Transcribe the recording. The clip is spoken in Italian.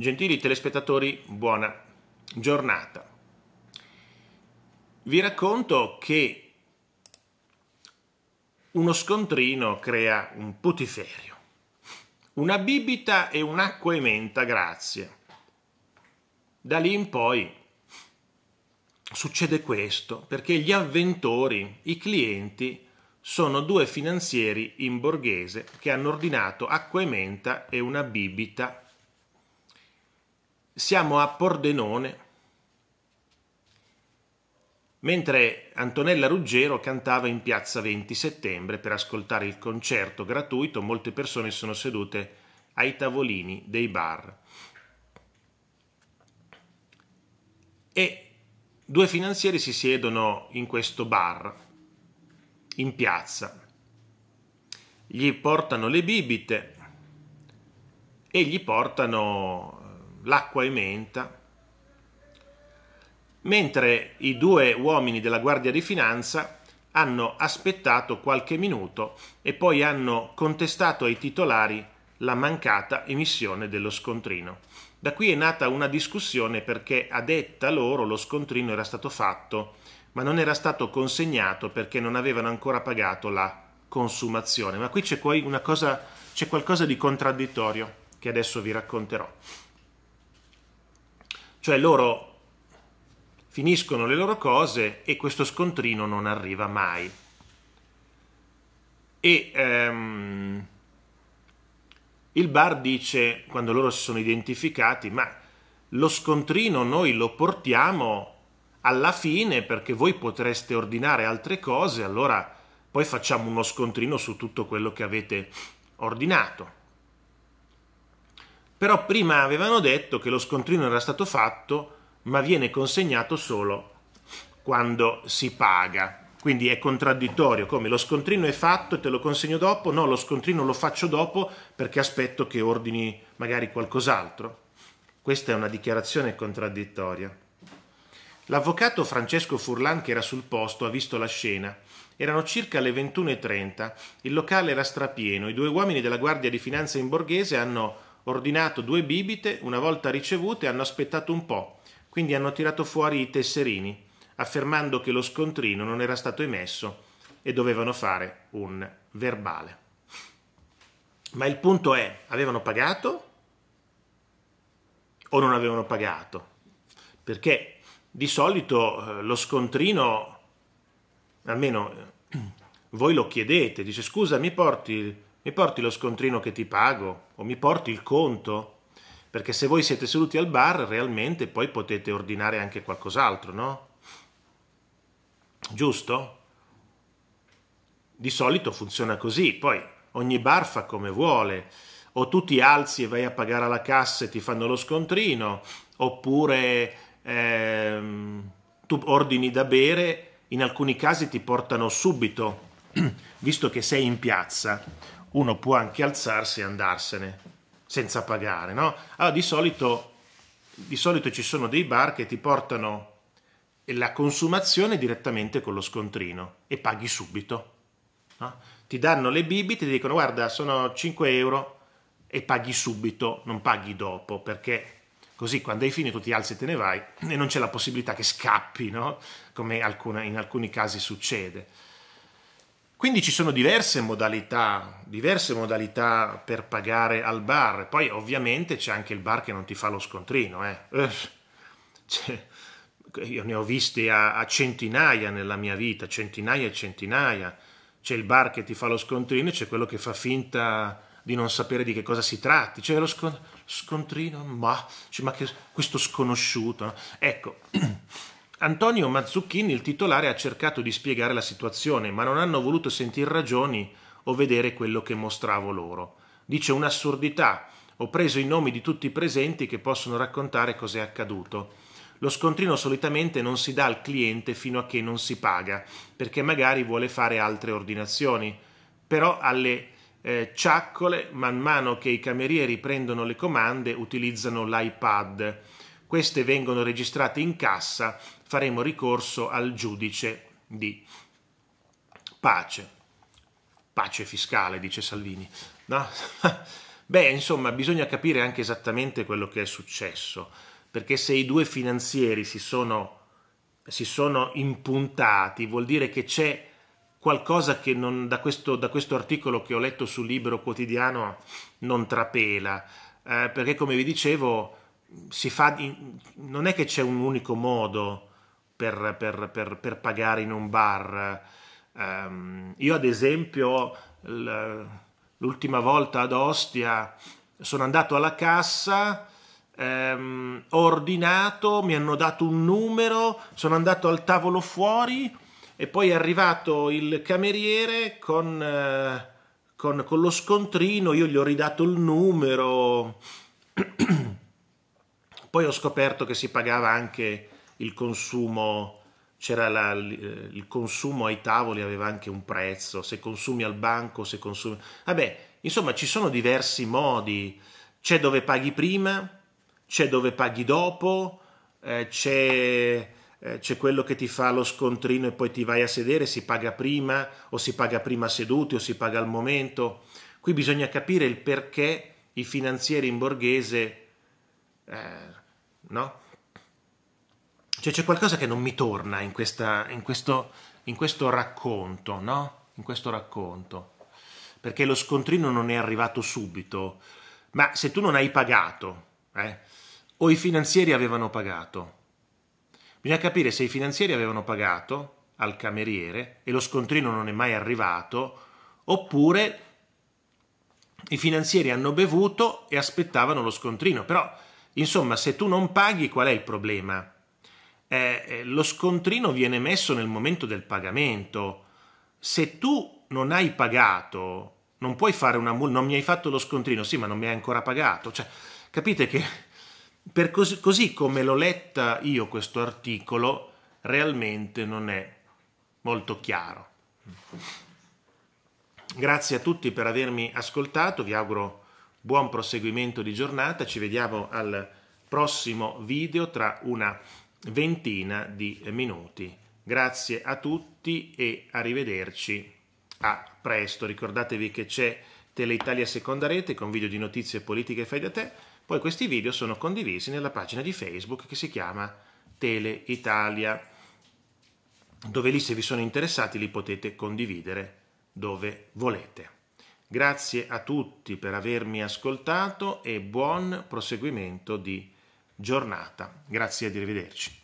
Gentili telespettatori, buona giornata. Vi racconto che uno scontrino crea un putiferio. Una bibita e un'acqua e menta, grazie. Da lì in poi succede questo, perché gli avventori, i clienti, sono due finanzieri in borghese che hanno ordinato acqua e menta e una bibita siamo a Pordenone, mentre Antonella Ruggero cantava in piazza 20 settembre per ascoltare il concerto gratuito, molte persone sono sedute ai tavolini dei bar. E due finanzieri si siedono in questo bar, in piazza. Gli portano le bibite e gli portano l'acqua e menta, mentre i due uomini della Guardia di Finanza hanno aspettato qualche minuto e poi hanno contestato ai titolari la mancata emissione dello scontrino. Da qui è nata una discussione perché a detta loro lo scontrino era stato fatto, ma non era stato consegnato perché non avevano ancora pagato la consumazione. Ma qui c'è, una cosa, c'è qualcosa di contraddittorio che adesso vi racconterò. Cioè loro finiscono le loro cose e questo scontrino non arriva mai. E ehm, il bar dice, quando loro si sono identificati, ma lo scontrino noi lo portiamo alla fine perché voi potreste ordinare altre cose, allora poi facciamo uno scontrino su tutto quello che avete ordinato però prima avevano detto che lo scontrino era stato fatto ma viene consegnato solo quando si paga. Quindi è contraddittorio, come lo scontrino è fatto e te lo consegno dopo, no, lo scontrino lo faccio dopo perché aspetto che ordini magari qualcos'altro. Questa è una dichiarazione contraddittoria. L'avvocato Francesco Furlan, che era sul posto, ha visto la scena. Erano circa le 21.30, il locale era strapieno, i due uomini della Guardia di Finanza in borghese hanno ordinato due bibite, una volta ricevute hanno aspettato un po', quindi hanno tirato fuori i tesserini, affermando che lo scontrino non era stato emesso e dovevano fare un verbale. Ma il punto è, avevano pagato o non avevano pagato? Perché di solito eh, lo scontrino, almeno eh, voi lo chiedete, dice scusa mi porti Il mi porti lo scontrino che ti pago o mi porti il conto, perché se voi siete seduti al bar realmente poi potete ordinare anche qualcos'altro, no? Giusto? Di solito funziona così, poi ogni bar fa come vuole, o tu ti alzi e vai a pagare alla cassa e ti fanno lo scontrino, oppure ehm, tu ordini da bere, in alcuni casi ti portano subito, visto che sei in piazza, uno può anche alzarsi e andarsene senza pagare, no? Allora, di solito, di solito ci sono dei bar che ti portano la consumazione direttamente con lo scontrino e paghi subito. No? Ti danno le bibi, ti dicono guarda sono 5 euro e paghi subito, non paghi dopo, perché così quando hai finito ti alzi e te ne vai e non c'è la possibilità che scappi, no? come in alcuni casi succede. Quindi ci sono diverse modalità, diverse modalità per pagare al bar. Poi ovviamente c'è anche il bar che non ti fa lo scontrino. Eh. eh io ne ho visti a, a, centinaia nella mia vita, centinaia e centinaia. C'è il bar che ti fa lo scontrino e c'è quello che fa finta di non sapere di che cosa si tratti. C'è lo scontrino, ma, cioè, ma che, questo sconosciuto. No? Ecco. Antonio Mazzucchini, il titolare, ha cercato di spiegare la situazione, ma non hanno voluto sentire ragioni o vedere quello che mostravo loro. Dice un'assurdità. Ho preso i nomi di tutti i presenti che possono raccontare cos'è accaduto. Lo scontrino solitamente non si dà al cliente fino a che non si paga, perché magari vuole fare altre ordinazioni. Però alle eh, ciaccole, man mano che i camerieri prendono le comande, utilizzano l'iPad queste vengono registrate in cassa, faremo ricorso al giudice di pace. Pace fiscale, dice Salvini. No? Beh, insomma, bisogna capire anche esattamente quello che è successo, perché se i due finanzieri si sono, si sono impuntati, vuol dire che c'è qualcosa che non, da, questo, da, questo, articolo che ho letto sul Libero Quotidiano non trapela, eh, perché come vi dicevo in, non è che c'è un unico modo per, per, per, per pagare in un bar. Um, io ad esempio l'ultima volta ad Ostia sono andato alla cassa, ehm, ho ordinato, mi hanno dato un numero, sono andato al tavolo fuori e poi è arrivato il cameriere con, eh, con, con lo scontrino, io gli ho ridato il numero. Poi ho scoperto che si pagava anche il consumo, c'era la, il consumo ai tavoli, aveva anche un prezzo, se consumi al banco, se consumi... Vabbè, insomma ci sono diversi modi, c'è dove paghi prima, c'è dove paghi dopo, eh, c'è eh, c'è quello che ti fa lo scontrino e poi ti vai a sedere, si paga prima o si paga prima seduti o si paga al momento. Qui bisogna capire il perché i finanzieri in borghese eh, no? Cioè c'è qualcosa che non mi torna in, questa, in, questo, in questo racconto, no? In questo racconto. Perché lo scontrino non è arrivato subito, ma se tu non hai pagato, eh, o i finanzieri avevano pagato, bisogna capire se i finanzieri avevano pagato al cameriere e lo scontrino non è mai arrivato, oppure i finanzieri hanno bevuto e aspettavano lo scontrino, però Insomma, se tu non paghi, qual è il problema? Eh, eh, lo scontrino viene messo nel momento del pagamento. Se tu non hai pagato, non puoi fare una multa, non mi hai fatto lo scontrino, sì, ma non mi hai ancora pagato. Cioè, capite che per così, così come l'ho letta io questo articolo, realmente non è molto chiaro. Grazie a tutti per avermi ascoltato, vi auguro Buon proseguimento di giornata, ci vediamo al prossimo video tra una ventina di minuti. Grazie a tutti e arrivederci a presto. Ricordatevi che c'è Teleitalia Seconda Rete con video di notizie politiche fai da te. Poi questi video sono condivisi nella pagina di Facebook che si chiama Teleitalia, dove lì se vi sono interessati li potete condividere dove volete. Grazie a tutti per avermi ascoltato e buon proseguimento di giornata. Grazie e arrivederci.